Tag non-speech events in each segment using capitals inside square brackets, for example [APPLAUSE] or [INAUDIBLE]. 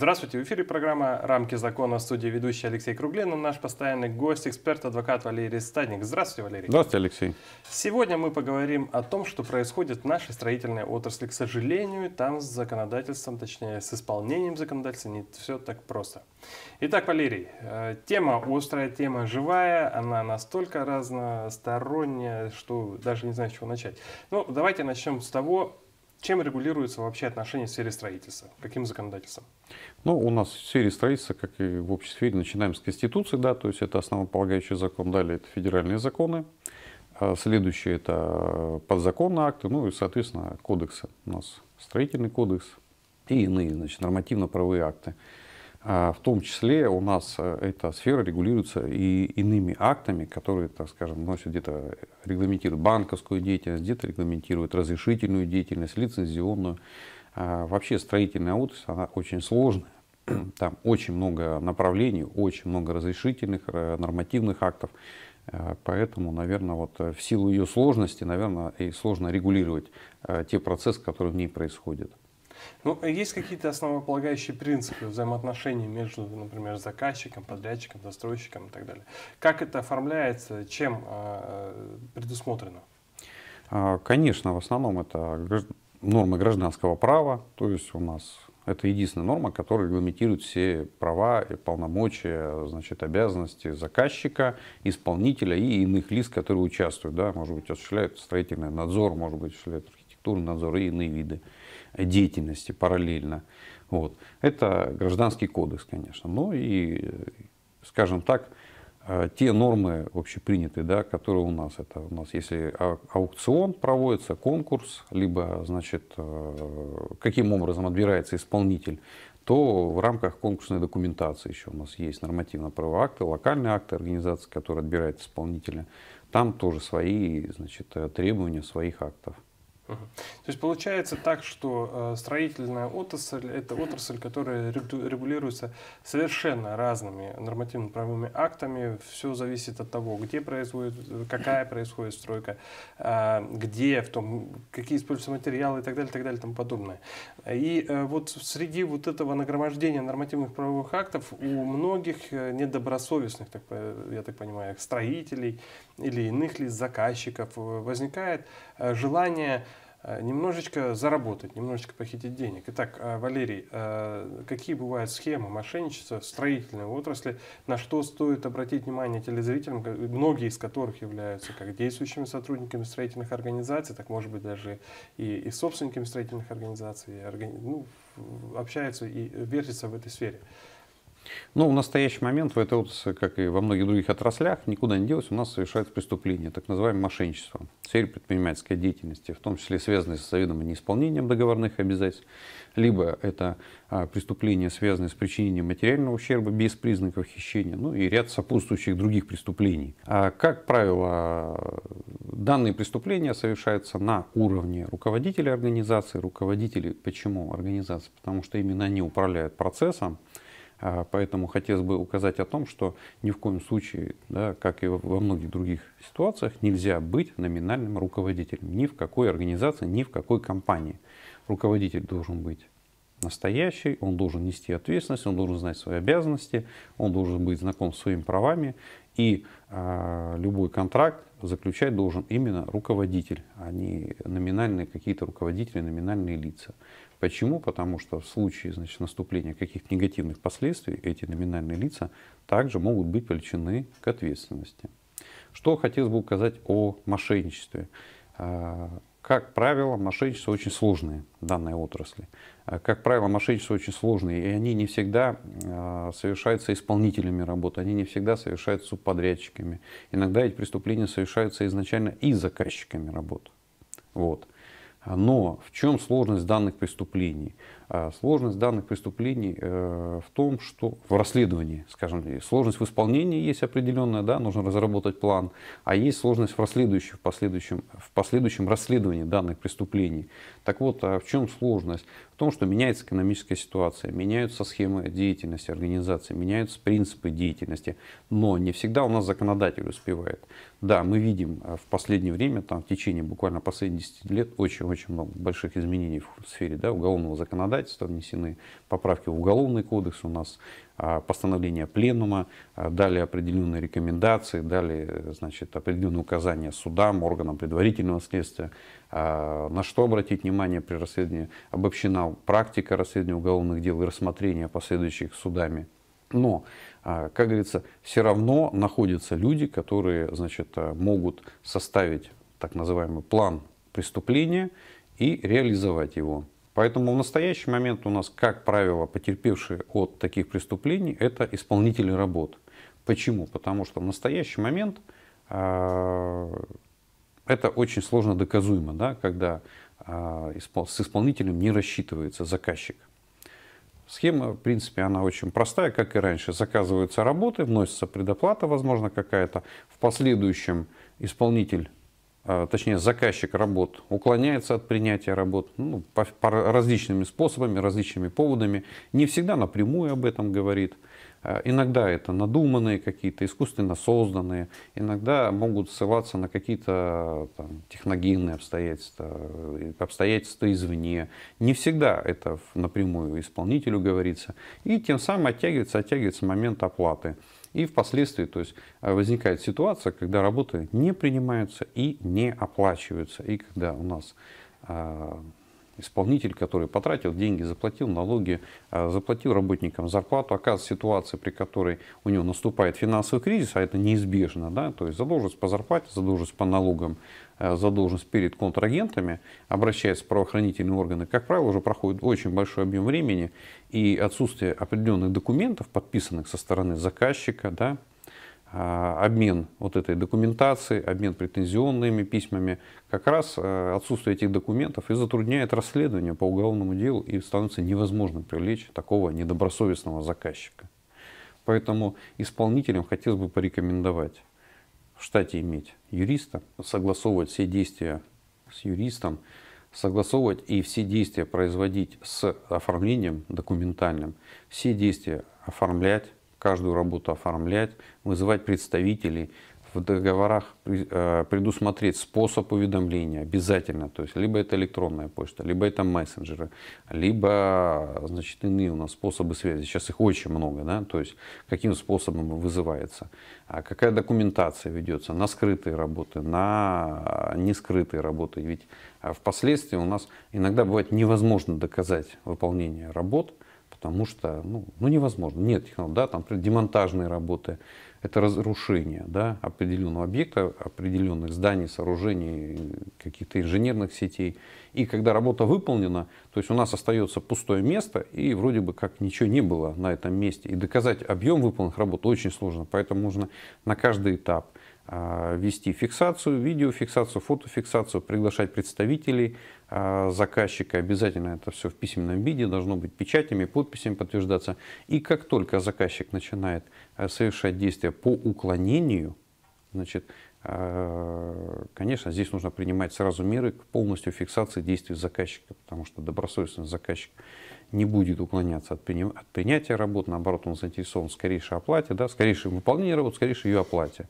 Здравствуйте, в эфире программа «Рамки закона» в студии ведущий Алексей Круглин и наш постоянный гость, эксперт, адвокат Валерий Стадник. Здравствуйте, Валерий. Здравствуйте, Алексей. Сегодня мы поговорим о том, что происходит в нашей строительной отрасли. К сожалению, там с законодательством, точнее, с исполнением законодательства не все так просто. Итак, Валерий, э, тема острая, тема живая, она настолько разносторонняя, что даже не знаю, с чего начать. Ну, давайте начнем с того, чем регулируются вообще отношения в сфере строительства? Каким законодательством? Ну, у нас в сфере строительства, как и в общей сфере, начинаем с Конституции, да, то есть это основополагающий закон, далее это федеральные законы, а следующие это подзаконные акты, ну и, соответственно, кодексы. У нас строительный кодекс и иные, значит, нормативно-правовые акты. А, в том числе у нас э, эта сфера регулируется и иными актами, которые, так скажем, носят где-то регламентируют банковскую деятельность, где-то регламентируют разрешительную деятельность, лицензионную. А, вообще строительная отрасль, она очень сложная. [CLEARS THROAT] Там очень много направлений, очень много разрешительных, э, нормативных актов. Э, поэтому, наверное, вот в силу ее сложности, наверное, и сложно регулировать те процессы, которые в ней происходят. Ну, а есть какие-то основополагающие принципы взаимоотношений между, например, заказчиком, подрядчиком, застройщиком и так далее. Как это оформляется, чем а, предусмотрено? А, конечно, в основном это нормы гражданского права, то есть у нас это единственная норма, которая регламентирует все права и полномочия, значит, обязанности заказчика, исполнителя и иных лиц, которые участвуют. Да? Может быть, осуществляют строительный надзор, может быть, осуществляют Роспотребнадзор и иные виды деятельности параллельно. Вот. Это гражданский кодекс, конечно. Ну и, скажем так, э, те нормы общепринятые, да, которые у нас. Это у нас, если а, аукцион проводится, конкурс, либо, значит, э, каким образом отбирается исполнитель, то в рамках конкурсной документации еще у нас есть нормативно-правовые акты, локальные акты организации, которые отбирают исполнителя. Там тоже свои значит, э, требования своих актов. То есть получается так, что э, строительная отрасль – это отрасль, которая регулируется совершенно разными нормативно-правовыми актами. Все зависит от того, где происходит, какая происходит стройка, а, где, в том, какие используются материалы и так далее, так далее, тому подобное. И э, вот среди вот этого нагромождения нормативных правовых актов у многих э, недобросовестных, я так понимаю, строителей или иных лиц, заказчиков возникает Э, желание э, немножечко заработать, немножечко похитить денег. Итак, э, Валерий, какие бывают схемы мошенничества в строительной отрасли, на что стоит обратить внимание телезрителям, многие из которых являются как действующими сотрудниками строительных организаций, так может быть даже и, и собственниками строительных организаций, и органи... ну, общаются и вертятся в этой сфере. Ну, в настоящий момент в этой отрасли, как и во многих других отраслях, никуда не делось, у нас совершается преступление, так называемое мошенничество, цель предпринимательской деятельности, в том числе связанные с заведомо неисполнением договорных обязательств, либо это а, преступление, связанное с причинением материального ущерба без признаков хищения, ну и ряд сопутствующих других преступлений. А, как правило, данные преступления совершаются на уровне руководителя организации. Руководители почему организации? Потому что именно они управляют процессом, а, поэтому хотелось бы указать о том, что ни в коем случае, да, как и во многих других ситуациях, нельзя быть номинальным руководителем ни в какой организации, ни в какой компании. Руководитель должен быть настоящий, он должен нести ответственность, он должен знать свои обязанности, он должен быть знаком с своими правами. И а, любой контракт заключать должен именно руководитель, а не номинальные какие-то руководители, номинальные лица. Почему? Потому что в случае значит, наступления каких-то негативных последствий эти номинальные лица также могут быть привлечены к ответственности. Что хотелось бы указать о мошенничестве. А, как правило, мошенничество очень сложное в данной отрасли. А, как правило, мошенничество очень сложное, и они не всегда а, совершаются исполнителями работы, они не всегда совершаются субподрядчиками. Иногда эти преступления совершаются изначально и заказчиками работ. Вот. Но в чем сложность данных преступлений? А, сложность данных преступлений э, в том, что в расследовании, скажем, сложность в исполнении есть определенная, да, нужно разработать план, а есть сложность в, расследующем, в, последующем, в последующем расследовании данных преступлений. Так вот, а в чем сложность? В том, что меняется экономическая ситуация, меняются схемы деятельности организации, меняются принципы деятельности, но не всегда у нас законодатель успевает. Да, мы видим э, в последнее время, там, в течение буквально последних 10 лет, очень-очень много больших изменений в сфере да, уголовного законодательства, законодательства, внесены поправки в Уголовный кодекс, у нас а, постановление пленума, а, дали определенные рекомендации, дали значит, определенные указания судам, органам предварительного следствия, а, на что обратить внимание при расследовании. Обобщена практика расследования уголовных дел и рассмотрения последующих судами. Но, как говорится, все равно находятся люди, которые значит, могут составить так называемый план преступления и реализовать его. Поэтому в настоящий момент у нас, как правило, потерпевшие от таких преступлений – это исполнители работ. Почему? Потому что в настоящий момент а, это очень сложно доказуемо, да, когда а, с исполнителем не рассчитывается заказчик. Схема, в принципе, она очень простая, как и раньше. Заказываются работы, вносится предоплата, возможно, какая-то. В последующем исполнитель а, точнее заказчик работ уклоняется от принятия работ ну, по, по различными способами, различными поводами, не всегда напрямую об этом говорит. А, иногда это надуманные какие-то, искусственно созданные, иногда могут ссылаться на какие-то техногенные обстоятельства, э, обстоятельства извне. Не всегда это напрямую исполнителю говорится. И тем самым оттягивается, оттягивается момент оплаты. И впоследствии то есть, э, возникает ситуация, когда работы не принимаются и не оплачиваются. И когда у нас а, исполнитель, который потратил деньги, заплатил налоги, а, заплатил работникам зарплату, оказывается ситуация, при которой у него наступает финансовый кризис, а это неизбежно, да, то есть задолженность по зарплате, задолженность по налогам, а, задолженность перед контрагентами, обращаются в правоохранительные органы, как правило, уже проходит очень большой объем времени, и отсутствие определенных документов, подписанных со стороны заказчика, да, а, обмен вот этой документацией, обмен претензионными письмами, как раз э, отсутствие этих документов и затрудняет расследование по уголовному делу и становится невозможным привлечь такого недобросовестного заказчика. Поэтому исполнителям хотелось бы порекомендовать в штате иметь юриста, согласовывать все действия с юристом, согласовывать и все действия производить с оформлением документальным, все действия оформлять, каждую работу оформлять, вызывать представителей, в договорах э, предусмотреть способ уведомления обязательно, то есть либо это электронная почта, либо это мессенджеры, либо значит, иные у нас способы связи, сейчас их очень много, да? то есть каким способом вызывается, а какая документация ведется на скрытые работы, на а, нескрытые работы, ведь а, впоследствии у нас иногда бывает невозможно доказать выполнение работ, потому что ну, ну невозможно, нет технологий, да, там демонтажные работы, это разрушение да, определенного объекта, определенных зданий, сооружений, каких-то инженерных сетей. И когда работа выполнена, то есть у нас остается пустое место, и вроде бы как ничего не было на этом месте. И доказать объем выполненных работ очень сложно, поэтому нужно на каждый этап – а, вести фиксацию, видеофиксацию, фотофиксацию, приглашать представителей а, заказчика. Обязательно это все в письменном виде, должно быть печатями, подписями подтверждаться. И как только заказчик начинает э, совершать действия по уклонению, значит, а, конечно, здесь нужно принимать сразу меры к полностью фиксации действий заказчика, потому что добросовестный заказчик не будет уклоняться от, принятия работ, наоборот, он заинтересован в скорейшей оплате, да, в скорейшем выполнении работ, скорейшей ее оплате.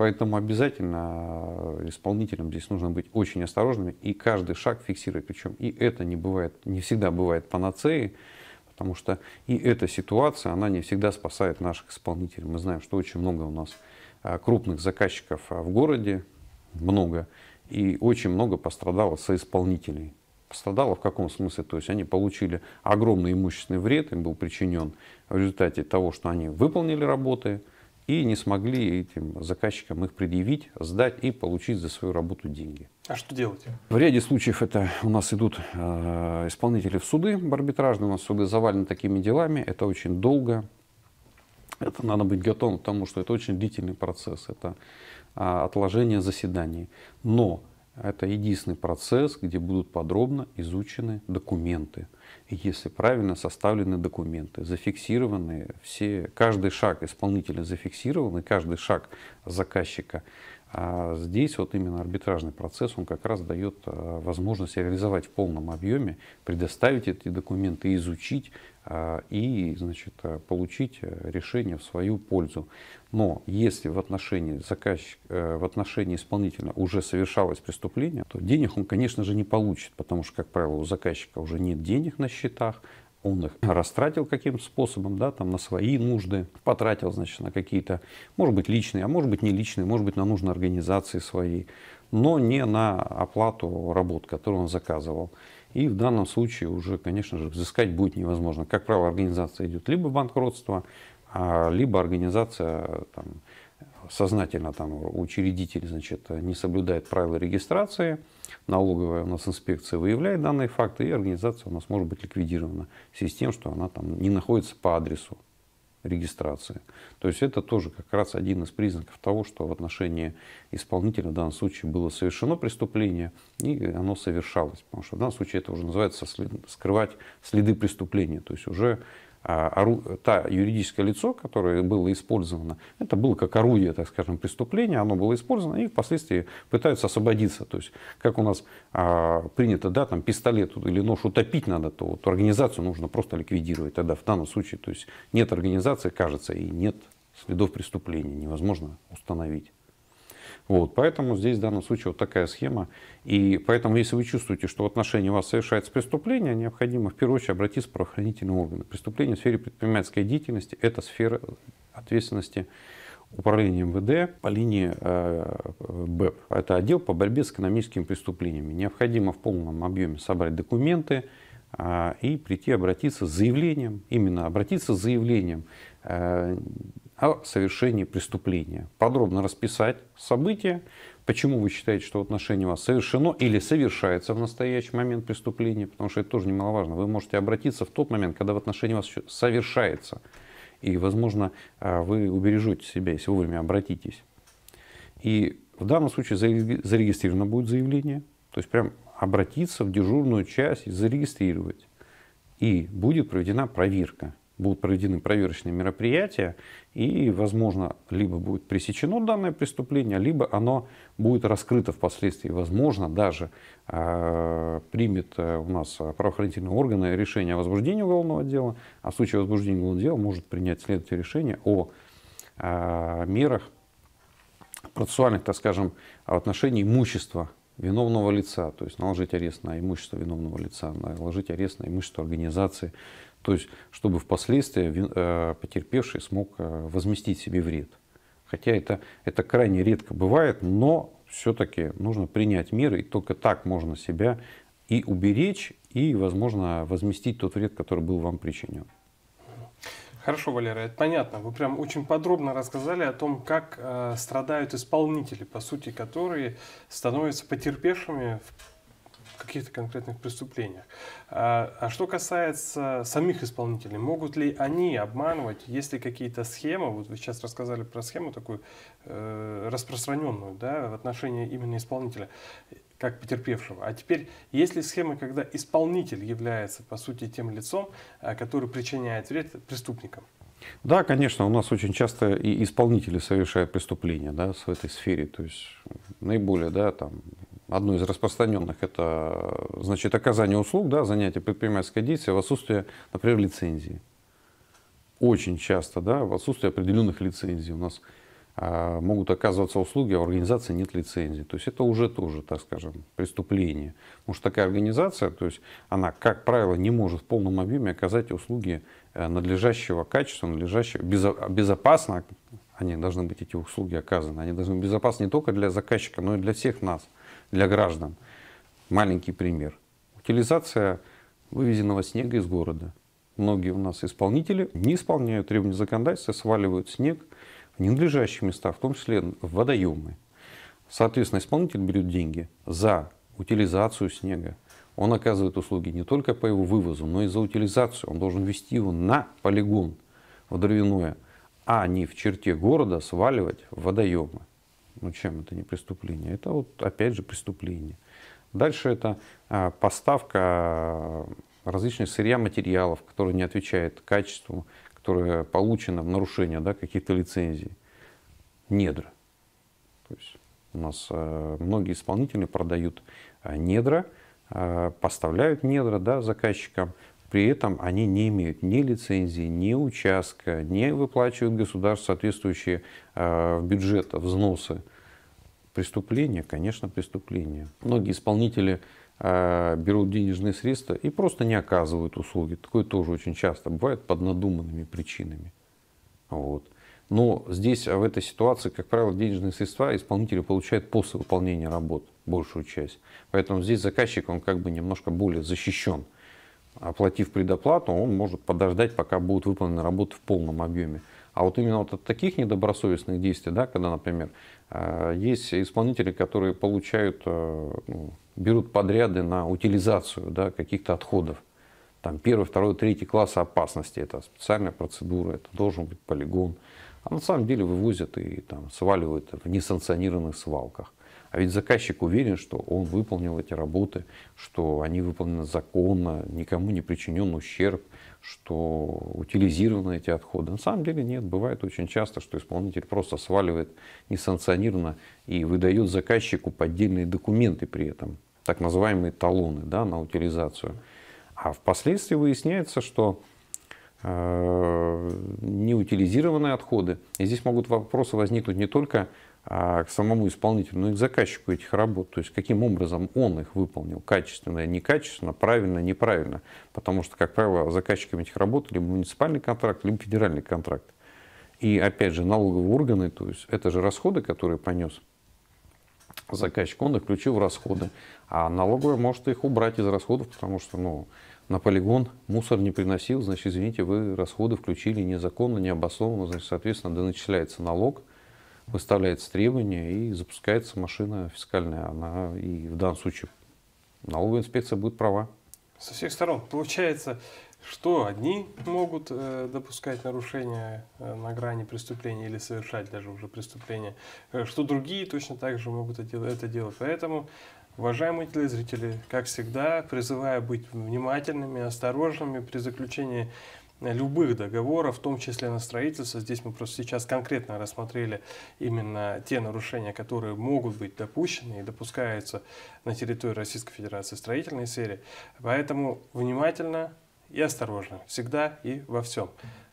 Поэтому обязательно э, исполнителям здесь нужно быть очень осторожными и каждый шаг фиксировать. Причем и это не бывает, не всегда бывает панацеей, потому что и эта ситуация, она не всегда спасает наших исполнителей. Мы знаем, что очень много у нас э, крупных заказчиков э, в городе, много, и очень много пострадало соисполнителей. Пострадало в каком смысле? То есть они получили огромный имущественный вред, им был причинен в результате того, что они выполнили работы, и не смогли этим заказчикам их предъявить, сдать и получить за свою работу деньги. А что делать? В ряде случаев это у нас идут э, исполнители в суды, в арбитражные у нас суды завалены такими делами, это очень долго, это надо быть готовым к тому, что это очень длительный процесс, это а, отложение заседаний. Но это единственный процесс, где будут подробно изучены документы, если правильно составлены документы, зафиксированы все, каждый шаг исполнителя зафиксирован, и каждый шаг заказчика а здесь вот именно арбитражный процесс, он как раз дает а, возможность реализовать в полном объеме, предоставить эти документы, изучить а, и значит, а, получить э, решение в свою пользу. Но если в отношении, заказчик, э, в отношении исполнителя уже совершалось преступление, то денег он, конечно же, не получит, потому что, как правило, у заказчика уже нет денег на счетах, он их растратил каким то способом, да, там на свои нужды, потратил, значит, на какие-то, может быть, личные, а может быть, не личные, может быть, на нужные организации свои, но не на оплату работ, которую он заказывал. И в данном случае уже, конечно же, взыскать будет невозможно. Как правило, организация идет либо в банкротство, а, либо организация там, сознательно там учредитель значит, не соблюдает правила регистрации, налоговая у нас инспекция выявляет данные факты, и организация у нас может быть ликвидирована в связи с тем, что она там не находится по адресу регистрации. То есть это тоже как раз один из признаков того, что в отношении исполнителя в данном случае было совершено преступление и оно совершалось. Потому что в данном случае это уже называется след... скрывать следы преступления. То есть уже а, та юридическое лицо, которое было использовано, это было как орудие, так скажем, преступления, оно было использовано, и впоследствии пытаются освободиться. То есть, как у нас а, принято, да, там пистолет или нож утопить надо, то вот организацию нужно просто ликвидировать. Тогда в данном случае, то есть, нет организации, кажется, и нет следов преступления, невозможно установить. Вот, поэтому здесь в данном случае вот такая схема. И поэтому, если вы чувствуете, что в отношении вас совершается преступление, необходимо в первую очередь обратиться в правоохранительные органы. Преступление в сфере предпринимательской деятельности – это сфера ответственности управления МВД по линии э, БЭП. Это отдел по борьбе с экономическими преступлениями. Необходимо в полном объеме собрать документы, э, и прийти обратиться с заявлением, именно обратиться с заявлением, э, о совершении преступления. Подробно расписать события, почему вы считаете, что в отношении вас совершено или совершается в настоящий момент преступление, потому что это тоже немаловажно. Вы можете обратиться в тот момент, когда в отношении вас совершается. И, возможно, а, вы убережете себя, если вовремя обратитесь. И в данном случае зарегистрировано будет заявление, то есть прям обратиться в дежурную часть зарегистрировать. И будет проведена проверка будут проведены проверочные мероприятия, и, возможно, либо будет пресечено данное преступление, либо оно будет раскрыто впоследствии. Возможно, даже а, э, примет у нас правоохранительные органы решение о возбуждении уголовного дела, а в случае возбуждения уголовного дела может принять следующее решение о э, мерах процессуальных, так скажем, в отношении имущества виновного лица, то есть наложить арест на имущество виновного лица, наложить арест на имущество организации, то есть, чтобы впоследствии э, потерпевший смог э, возместить себе вред. Хотя это, это крайне редко бывает, но все-таки нужно принять меры, и только так можно себя и уберечь, и, возможно, возместить тот вред, который был вам причинен. Хорошо, Валера, это понятно. Вы прям очень подробно рассказали о том, как э, страдают исполнители, по сути, которые становятся потерпевшими в каких-то конкретных преступлениях. А, а что касается самих исполнителей, могут ли они обманывать, есть ли какие-то схемы, вот вы сейчас рассказали про схему такую э, распространенную да, в отношении именно исполнителя, как потерпевшего. А теперь, есть ли схема, когда исполнитель является, по сути, тем лицом, э, который причиняет вред преступникам? Да, конечно, у нас очень часто и исполнители совершают преступления да, в этой сфере. То есть наиболее да, там, одно из распространенных, это значит, оказание услуг, да, занятие предпринимательской деятельности в отсутствии, например, лицензии. Очень часто да, в отсутствии определенных лицензий у нас а, могут оказываться услуги, а у организации нет лицензии. То есть это уже тоже, так скажем, преступление. Потому что такая организация, то есть она, как правило, не может в полном объеме оказать услуги э, надлежащего качества, надлежащего, безопасно, они должны быть эти услуги оказаны, они должны быть безопасны не только для заказчика, но и для всех нас для граждан. Маленький пример. Утилизация вывезенного снега из города. Многие у нас исполнители не исполняют требования законодательства, сваливают снег в ненадлежащие места, в том числе в водоемы. Соответственно, исполнитель берет деньги за утилизацию снега. Он оказывает услуги не только по его вывозу, но и за утилизацию. Он должен вести его на полигон в дровяное, а не в черте города сваливать в водоемы. Ну чем это не преступление? Это вот опять же преступление. Дальше это а, поставка а, различных сырья материалов, которые не отвечают качеству, которые получено в нарушение да, каких-то лицензий. Недра. То есть у нас а, многие исполнители продают недра, поставляют недра да, заказчикам, при этом они не имеют ни лицензии, ни участка, не выплачивают государству соответствующие э, бюджет взносы. Преступление, конечно, преступление. Многие исполнители э, берут денежные средства и просто не оказывают услуги. Такое тоже очень часто бывает под надуманными причинами. Вот. Но здесь, э, в этой ситуации, как правило, денежные средства исполнители получают после выполнения работ большую часть. Поэтому здесь заказчик, он как бы немножко более защищен оплатив предоплату, он может подождать, пока будут выполнены работы в полном объеме. А вот именно вот от таких недобросовестных действий, да, когда, например, э, есть исполнители, которые получают, э, ну, берут подряды на утилизацию да, каких-то отходов. Там первый, второй, третий класс опасности. Это специальная процедура, это должен быть полигон. А на самом деле вывозят и там, сваливают в несанкционированных свалках. А ведь заказчик уверен, что он выполнил эти работы, что они выполнены законно, никому не причинен ущерб, что утилизированы эти отходы. На самом деле нет, бывает очень часто, что исполнитель просто сваливает несанкционированно и выдает заказчику поддельные документы при этом, так называемые талоны да, на утилизацию. А впоследствии выясняется, что э, неутилизированные отходы. И здесь могут вопросы возникнуть не только а, к самому исполнителю, но ну и к заказчику этих работ. То есть каким образом он их выполнил, качественно, некачественно, правильно, неправильно. Потому что, как правило, заказчиками этих работ либо муниципальный контракт, либо федеральный контракт. И опять же, налоговые органы, то есть это же расходы, которые понес заказчик, он их включил в расходы. А налоговая может их убрать из расходов, потому что ну, на полигон мусор не приносил, значит, извините, вы расходы включили незаконно, необоснованно, значит, соответственно, доначисляется налог – выставляется требование и запускается машина фискальная. Она и в данном случае налоговая инспекция будет права. Со всех сторон. Получается, что одни могут э, допускать нарушения э, на грани преступления или совершать даже уже преступления, э, что другие точно так же могут это делать. Поэтому, уважаемые телезрители, как всегда, призываю быть внимательными, осторожными при заключении любых договоров, в том числе на строительство. Здесь мы просто сейчас конкретно рассмотрели именно те нарушения, которые могут быть допущены и допускаются на территории Российской Федерации строительной сфере. Поэтому внимательно и осторожно, всегда и во всем.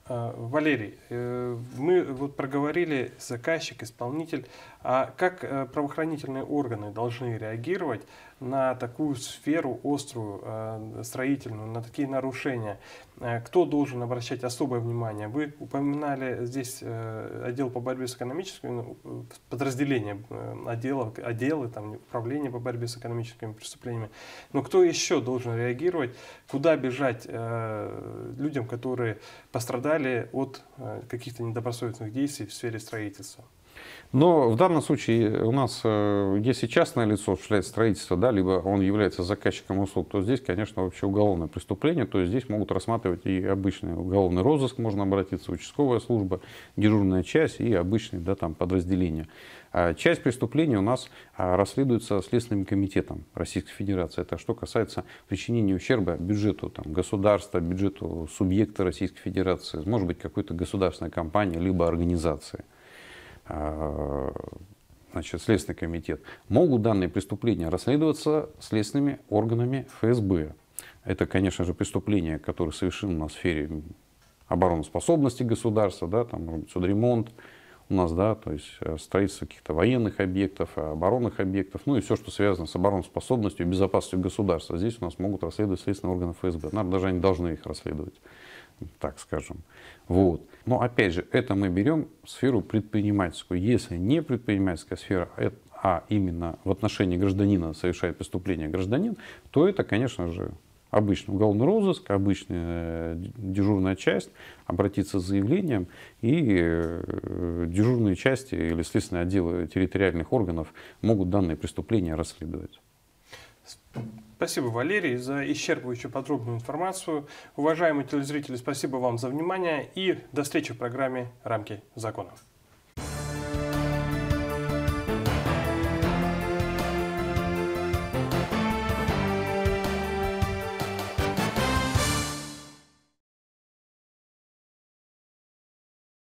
А, Валерий, э, мы вот проговорили заказчик, исполнитель, а как э, правоохранительные органы должны реагировать на такую сферу острую, э, строительную, на такие нарушения, э, кто должен обращать особое внимание? Вы упоминали здесь э, отдел по борьбе с экономическими, ну, подразделение отделов, отделы, там, управление по борьбе с экономическими преступлениями. Но кто еще должен реагировать? Куда бежать людям, которые пострадали от каких-то недобросовестных действий в сфере строительства? Но в данном случае у нас, э, если частное лицо осуществляет строительство, да, либо он является заказчиком услуг, то здесь, конечно, вообще уголовное преступление, то есть здесь могут рассматривать и обычный уголовный розыск, можно обратиться, участковая служба, дежурная часть и обычные да, там, подразделения. А часть преступлений у нас а, расследуется Следственным комитетом Российской Федерации. Это что касается причинения ущерба бюджету там, государства, бюджету субъекта Российской Федерации, может быть, какой-то государственной компании, либо организации. Э, значит, Следственный комитет, могут данные преступления расследоваться следственными органами ФСБ. Это, конечно же, преступление, которое совершено на сфере обороноспособности государства, да, там, может быть, судремонт у нас, да, то есть э, строительство каких-то военных объектов, э, оборонных объектов, ну и все, что связано с обороноспособностью и безопасностью государства. Здесь у нас могут расследовать следственные органы ФСБ. Наверное, даже они должны их расследовать так скажем. Вот. Но опять же, это мы берем сферу предпринимательскую. Если не предпринимательская сфера, а именно в отношении гражданина совершает преступление гражданин, то это, конечно же, обычный уголовный розыск, обычная э, дежурная часть, обратиться с заявлением, и э, дежурные части или следственные отделы территориальных органов могут данные преступления расследовать. Спасибо, Валерий, за исчерпывающую подробную информацию. Уважаемые телезрители, спасибо вам за внимание и до встречи в программе «Рамки закона».